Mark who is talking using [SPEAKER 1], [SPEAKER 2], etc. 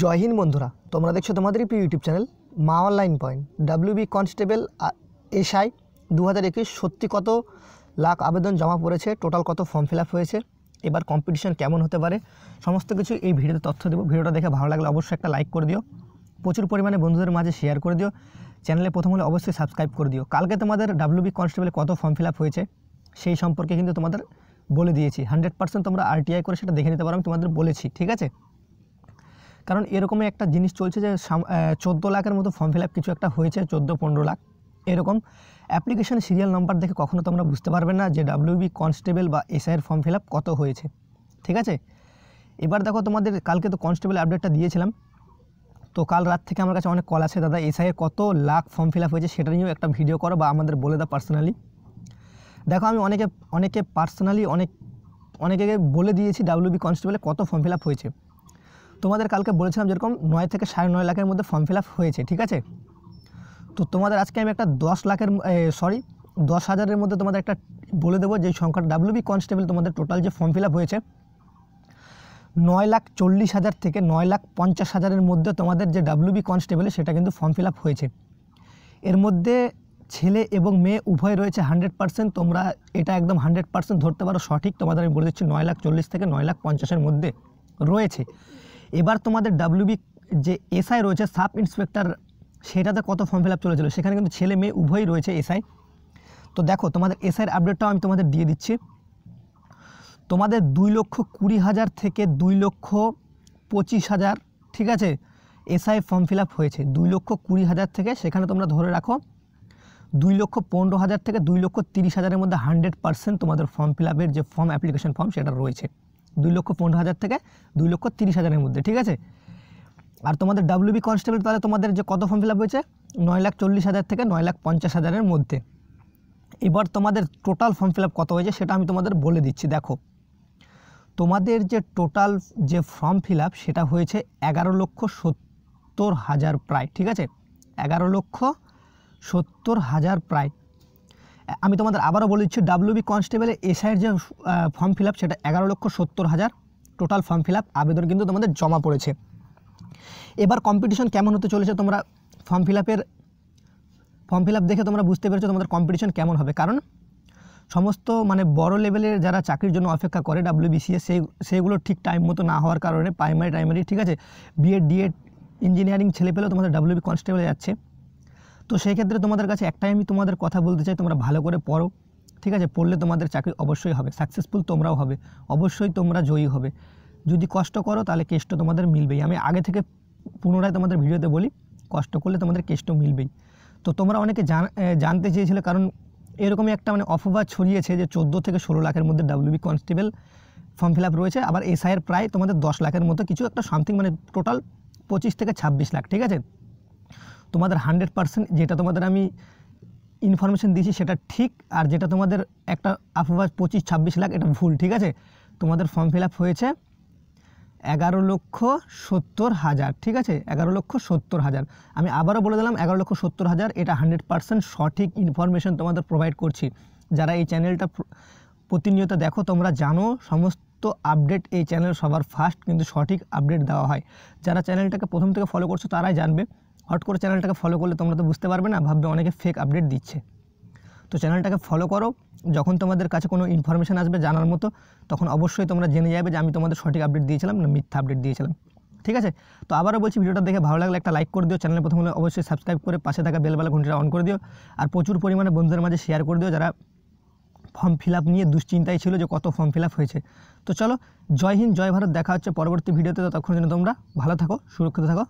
[SPEAKER 1] জয় হিন্দ বন্ধুরা তোমরা দেখছো তোমাদের প্রিয় YouTube channel Maa online point B constable SI দু হাজার একুশ সত্যি কত লাখ আবেদন জমা পড়েছে টোটাল কত ফর্ম ফিল হয়েছে এবার কম্পিটিশন কেমন হতে পারে সমস্ত কিছু এই ভিডিওতে তথ্য দেবো ভিডিওটা দেখে ভালো লাগলে অবশ্যই একটা লাইক করে দিও প্রচুর পরিমাণে বন্ধুদের মাঝে শেয়ার করে দিও চ্যানেলে প্রথম হলে অবশ্যই সাবস্ক্রাইব করে দিও কালকে তোমাদের বি কনস্টেবলে কত ফর্ম ফিল হয়েছে সেই সম্পর্কে কিন্তু তোমাদের বলে দিয়েছি হান্ড্রেড পার্সেন্ট তোমরা আরটিআই করে সেটা দেখে নিতে পারো আমি তোমাদের বলেছি ঠিক আছে কারণ এরকমই একটা জিনিস চলছে যে চোদ্দো লাখের মতো ফর্ম ফিল কিছু একটা হয়েছে চোদ্দো পনেরো লাখ এরকম অ্যাপ্লিকেশন সিরিয়াল নাম্বার দেখে কখনও তোমরা বুঝতে পারবে না যে ডাব্লিউবি কনস্টেবল বা এসআইয়ের ফর্ম ফিল কত হয়েছে ঠিক আছে এবার দেখো তোমাদের কালকে তো কনস্টেবল আপডেটটা দিয়েছিলাম তো কাল রাত থেকে আমার কাছে অনেক কল আছে দাদা এসআইয়ের কত লাখ ফর্ম ফিল আপ হয়েছে সেটা নিয়েও একটা ভিডিও করো বা আমাদের বলে দাও পার্সোনালি দেখো আমি অনেকে অনেকে পার্সোনালি অনেক অনেকে বলে দিয়েছি ডাব্লিউবি কনস্টেবলে কত ফর্ম ফিল আপ হয়েছে তোমাদের কালকে বলেছিলাম যেরকম নয় থেকে সাড়ে নয় লাখের মধ্যে ফর্ম ফিল হয়েছে ঠিক আছে তো তোমাদের আজকে আমি একটা দশ লাখের সরি দশ হাজারের মধ্যে তোমাদের একটা বলে দেবো যে সংখ্যা ডাব্লিউবি কনস্টেবল তোমাদের টোটাল যে ফর্ম ফিল হয়েছে নয় লাখ চল্লিশ হাজার থেকে নয় লাখ পঞ্চাশ হাজারের মধ্যে তোমাদের যে বি কনস্টেবল সেটা কিন্তু ফর্ম ফিল হয়েছে এর মধ্যে ছেলে এবং মেয়ে উভয় রয়েছে হান্ড্রেড পার্সেন্ট তোমরা এটা একদম হান্ড্রেড পার্সেন্ট ধরতে পারো সঠিক তোমাদের আমি বলে দিচ্ছি নয় লাখ চল্লিশ থেকে নয় লাখ পঞ্চাশের মধ্যে রয়েছে এবার তোমাদের ডাব্লিউবি যে এসআই রয়েছে সাব ইন্সপেক্টর সেটাতে কত ফর্ম ফিল আপ চলেছিল সেখানে কিন্তু ছেলে মেয়ে উভয়ই রয়েছে এসআই তো দেখো তোমাদের এসআইয়ের আপডেটটাও আমি তোমাদের দিয়ে দিচ্ছি তোমাদের দুই লক্ষ কুড়ি হাজার থেকে দুই লক্ষ পঁচিশ হাজার ঠিক আছে এসআই ফর্ম ফিল হয়েছে দুই লক্ষ কুড়ি হাজার থেকে সেখানে তোমরা ধরে রাখো দুই লক্ষ পনেরো হাজার থেকে দুই লক্ষ তিরিশ হাজারের মধ্যে হান্ড্রেড পার্সেন্ট তোমাদের ফর্ম ফিল যে ফর্ম অ্যাপ্লিকেশন ফর্ম সেটা রয়েছে দুই লক্ষ পনেরো হাজার থেকে দুই লক্ষ তিরিশ হাজারের মধ্যে ঠিক আছে আর তোমাদের বি কনস্টেবল তাহলে তোমাদের যে কত ফর্ম ফিল আপ হয়েছে নয় লাখ চল্লিশ হাজার থেকে নয় লাখ পঞ্চাশ হাজারের মধ্যে এবার তোমাদের টোটাল ফর্ম ফিল আপ কত হয়েছে সেটা আমি তোমাদের বলে দিচ্ছি দেখো তোমাদের যে টোটাল যে ফর্ম ফিল আপ সেটা হয়েছে এগারো লক্ষ সত্তর হাজার প্রায় ঠিক আছে এগারো লক্ষ সত্তর হাজার প্রায় আমি তোমাদের আবারও বলে দিচ্ছি ডাব্লিউবি কনস্টেবলে এসআইয়ের যে ফর্ম ফিল সেটা এগারো লক্ষ সত্তর হাজার টোটাল ফর্ম ফিল আবেদন কিন্তু তোমাদের জমা পড়েছে এবার কম্পিটিশন কেমন হতে চলেছে তোমরা ফর্ম ফিল আপের ফর্ম ফিল দেখে তোমরা বুঝতে পেরেছো তোমাদের কম্পিটিশন কেমন হবে কারণ সমস্ত মানে বড় লেভেলের যারা চাকরির জন্য অপেক্ষা করে ডাব্লিউবিসিএস সেই সেইগুলো ঠিক টাইম মতো না হওয়ার কারণে প্রাইমারি টাইমারি ঠিক আছে বিএড ডিএড ইঞ্জিনিয়ারিং ছেলে পেলেও তোমাদের ডাব্লিউবি কনস্টেবলে যাচ্ছে তো সেই ক্ষেত্রে তোমাদের কাছে একটাই আমি তোমাদের কথা বলতে চাই তোমরা ভালো করে পড়ো ঠিক আছে পড়লে তোমাদের চাকরি অবশ্যই হবে সাকসেসফুল তোমরাও হবে অবশ্যই তোমরা জয়ী হবে যদি কষ্ট করো তাহলে কেষ্ট তোমাদের মিলবেই আমি আগে থেকে পুনরায় তোমাদের ভিডিওতে বলি কষ্ট করলে তোমাদের কেষ্ট মিলবেই তো তোমরা অনেকে জানতে চেয়েছিলে কারণ এরকমই একটা মানে অফবাদ ছড়িয়েছে যে চোদ্দো থেকে ষোলো লাখের মধ্যে ডাব্লিউবি কনস্টেবল ফর্ম ফিল রয়েছে আবার এসআইয়ের প্রায় তোমাদের দশ লাখের মতো কিছু একটা সামথিং মানে টোটাল পঁচিশ থেকে ছাব্বিশ লাখ ঠিক আছে তোমাদের হান্ড্রেড পার্সেন্ট যেটা তোমাদের আমি ইনফরমেশান দিয়েছি সেটা ঠিক আর যেটা তোমাদের একটা আফবাস পঁচিশ ছাব্বিশ লাখ এটা ভুল ঠিক আছে তোমাদের ফর্ম ফিল হয়েছে এগারো লক্ষ সত্তর হাজার ঠিক আছে এগারো লক্ষ সত্তর হাজার আমি আবারও বলে দিলাম এগারো লক্ষ সত্তর হাজার এটা হান্ড্রেড পার্সেন্ট সঠিক ইনফরমেশান তোমাদের প্রোভাইড করছি যারা এই চ্যানেলটা প্রতিনিয়ত দেখো তোমরা জানো সমস্ত আপডেট এই চ্যানেল সবার ফার্স্ট কিন্তু সঠিক আপডেট দেওয়া হয় যারা চ্যানেলটাকে প্রথম থেকে ফলো করছো তারাই জানবে হট করে চ্যানেলটাকে ফলো করলে তোমরা তো বুঝতে পারবে না ভাববে অনেকে ফেক আপডেট দিচ্ছে তো চ্যানেলটাকে ফলো করো যখন তোমাদের কাছে কোনো ইনফরমেশান আসবে জানার মতো তখন অবশ্যই তোমরা জেনে যাবে যে আমি তোমাদের সঠিক আপডেট দিয়েছিলাম না মিথ্যা আপডেট দিয়েছিলাম ঠিক আছে তো আবারও বলছি ভিডিওটা দেখে ভালো লাগলে একটা লাইক করে দিও চ্যানেলে প্রথম হলে অবশ্যই সাবস্ক্রাইব করে পাশে থাকা বেলবেলা ঘন্টিটা অন করে দিও আর প্রচুর পরিমাণে বন্ধুদের মাঝে শেয়ার করে দিও যারা ফর্ম ফিল নিয়ে দুশ্চিন্তায় ছিল যে কত ফর্ম ফিল হয়েছে তো চলো জয় হিন্দ জয় ভারত দেখা হচ্ছে পরবর্তী ভিডিওতে তখন জন্য তোমরা ভালো থাকো সুরক্ষিত থাকো